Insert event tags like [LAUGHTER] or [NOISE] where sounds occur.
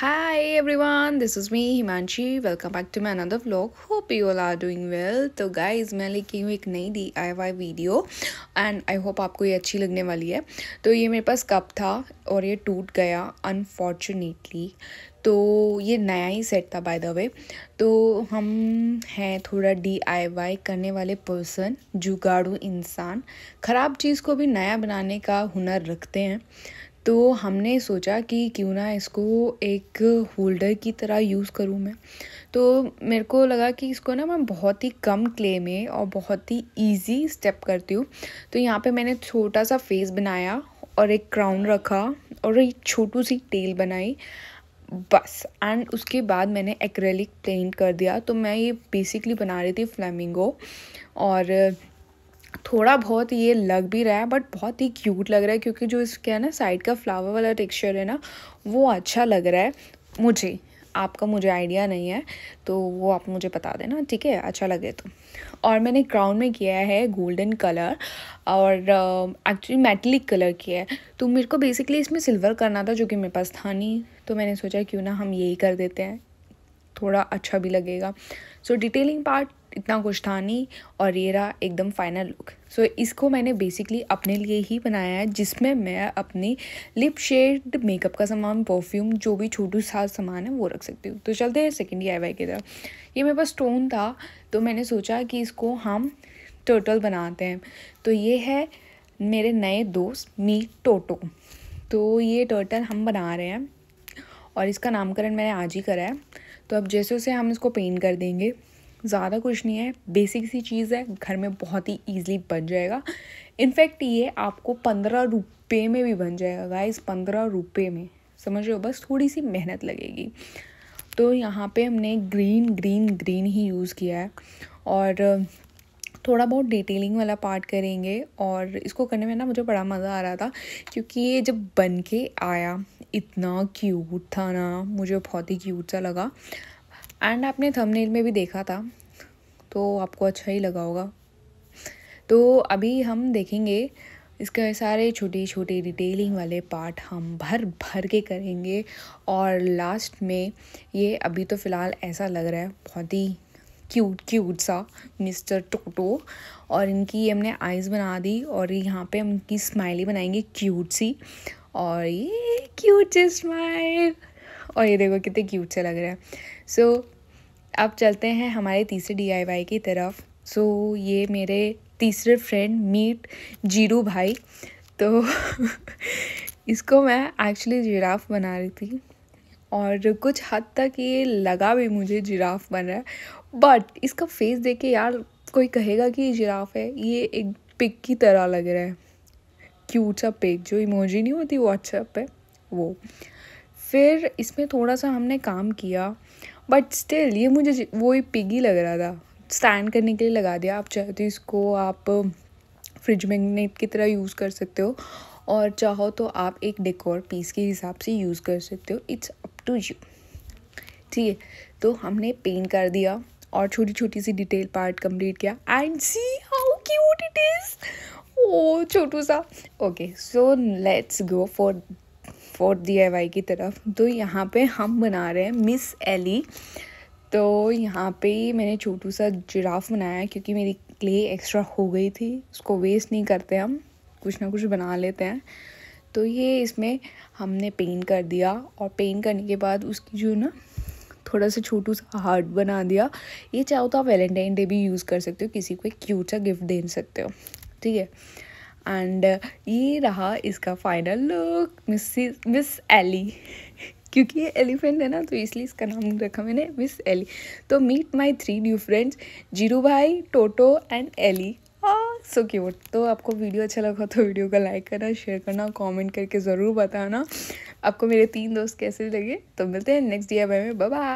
hi everyone this is me Himanshi welcome back to my another vlog hope you all are doing well तो guys मैं लेके हूँ एक नई D I Y video and I hope आपको ये अच्छी लगने वाली है तो ये मेरे पास कप था और ये टूट गया अनफॉर्चुनेटली तो ये नया ही सेट था बाय द वे तो हम हैं थोड़ा डी आई वाई करने वाले पर्सन जुगाड़ू इंसान ख़राब चीज़ को भी नया बनाने का हुनर रखते हैं तो हमने सोचा कि क्यों ना इसको एक होल्डर की तरह यूज़ करूँ मैं तो मेरे को लगा कि इसको ना मैं बहुत ही कम क्ले में और बहुत ही इजी स्टेप करती हूँ तो यहाँ पे मैंने छोटा सा फेस बनाया और एक क्राउन रखा और एक छोटू सी टेल बनाई बस एंड उसके बाद मैंने एक्रेलिक पेंट कर दिया तो मैं ये बेसिकली बना रही थी फ्लैमिंगो और थोड़ा बहुत ये लग भी रहा है बट बहुत ही क्यूट लग रहा है क्योंकि जो इसके है ना साइड का फ्लावर वाला टेक्सचर है ना वो अच्छा लग रहा है मुझे आपका मुझे आइडिया नहीं है तो वो आप मुझे बता देना ठीक है अच्छा लगे तो और मैंने क्राउन में किया है गोल्डन कलर और एक्चुअली मेटलिक कलर किया है तो मेरे को बेसिकली इसमें सिल्वर करना था जो कि मेरे पास था नहीं तो मैंने सोचा क्यों ना हम यही कर देते हैं थोड़ा अच्छा भी लगेगा सो डिटेलिंग पार्ट इतना कुछ था नहीं और ये रहा एकदम फाइनल लुक सो so, इसको मैंने बेसिकली अपने लिए ही बनाया है जिसमें मैं अपनी लिप शेड मेकअप का सामान परफ्यूम जो भी छोटू सा सामान है वो रख सकती हूँ तो चलते हैं सेकेंड ई आई की तरफ ये मेरे पास स्टोन था तो मैंने सोचा कि इसको हम टोटल बनाते हैं तो ये है मेरे नए दोस्त मी टोटो तो ये टर्टल हम बना रहे हैं और इसका नामकरण मैंने आज ही करा है तो अब जैसे उसे हम इसको पेंट कर देंगे ज़्यादा कुछ नहीं है बेसिक सी चीज़ है घर में बहुत ही ईजिली बन जाएगा इनफैक्ट ये आपको पंद्रह रुपये में भी बन जाएगा गाइस पंद्रह रुपये में समझ रहे हो बस थोड़ी सी मेहनत लगेगी तो यहाँ पे हमने ग्रीन ग्रीन ग्रीन ही यूज़ किया है और थोड़ा बहुत डिटेलिंग वाला पार्ट करेंगे और इसको करने में ना मुझे बड़ा मज़ा आ रहा था क्योंकि ये जब बन के आया इतना क्यूट था ना मुझे बहुत ही क्यूट सा लगा एंड आपने थंबनेल में भी देखा था तो आपको अच्छा ही लगा होगा तो अभी हम देखेंगे इसके सारे छोटे छोटे डिटेलिंग वाले पार्ट हम भर भर के करेंगे और लास्ट में ये अभी तो फ़िलहाल ऐसा लग रहा है बहुत ही क्यूट क्यूट सा मिस्टर टोटो और इनकी हमने आइज़ बना दी और यहाँ पे हम इनकी स्माइली बनाएंगे क्यूट सी और ये क्यूट स्माइल और ये देखो कितने क्यूट से लग रहा है सो so, अब चलते हैं हमारे तीसरे डी की तरफ सो so, ये मेरे तीसरे फ्रेंड मीट जीरू भाई तो [LAUGHS] इसको मैं एक्चुअली जिराफ बना रही थी और कुछ हद तक ये लगा भी मुझे जिराफ बन रहा है बट इसका फेस देख के यार कोई कहेगा कि ये जिराफ है ये एक पिक की तरह लग रहा है क्यूट सा पिक जो इमोजी नहीं होती व्हाट्सएप पे वो फिर इसमें थोड़ा सा हमने काम किया बट स्टिल ये मुझे वो ही पिगी लग रहा था स्टैंड करने के लिए लगा दिया आप चाहे तो इसको आप फ्रिज मैगनेट की तरह यूज़ कर सकते हो और चाहो तो आप एक डेकोर पीस के हिसाब से यूज़ कर सकते हो इट्स अप टू यू ठीक है तो हमने पेंट कर दिया और छोटी छोटी सी डिटेल पार्ट कंप्लीट किया and see how cute it is oh छोटू सा okay so let's go for for D की तरफ तो यहाँ पे हम बना रहे हैं मिस एली तो यहाँ पे मैंने छोटू सा जिराफ बनाया क्योंकि मेरी क्ले एक्स्ट्रा हो गई थी उसको वेस्ट नहीं करते हम कुछ ना कुछ बना लेते हैं तो ये इसमें हमने पेंट कर दिया और पेंट करने के बाद उसकी जो ना थोड़ा सा छोटू सा हार्ट बना दिया ये चाहो तो आप वैलेंटाइन डे भी यूज़ कर सकते हो किसी को एक क्यूट सा गिफ्ट दे सकते हो ठीक है एंड uh, ये रहा इसका final look missus miss Ellie क्योंकि ये एलिफेंट है ना तो इसलिए इसका नाम रखा मैंने मिस एली तो meet my three new friends जीरू भाई Toto and Ellie so cute तो आपको वीडियो अच्छा लगा तो वीडियो को लाइक करना शेयर करना कमेंट करके ज़रूर बताना आपको मेरे तीन दोस्त कैसे लगे तो मिलते हैं नेक्स्ट डे में बाय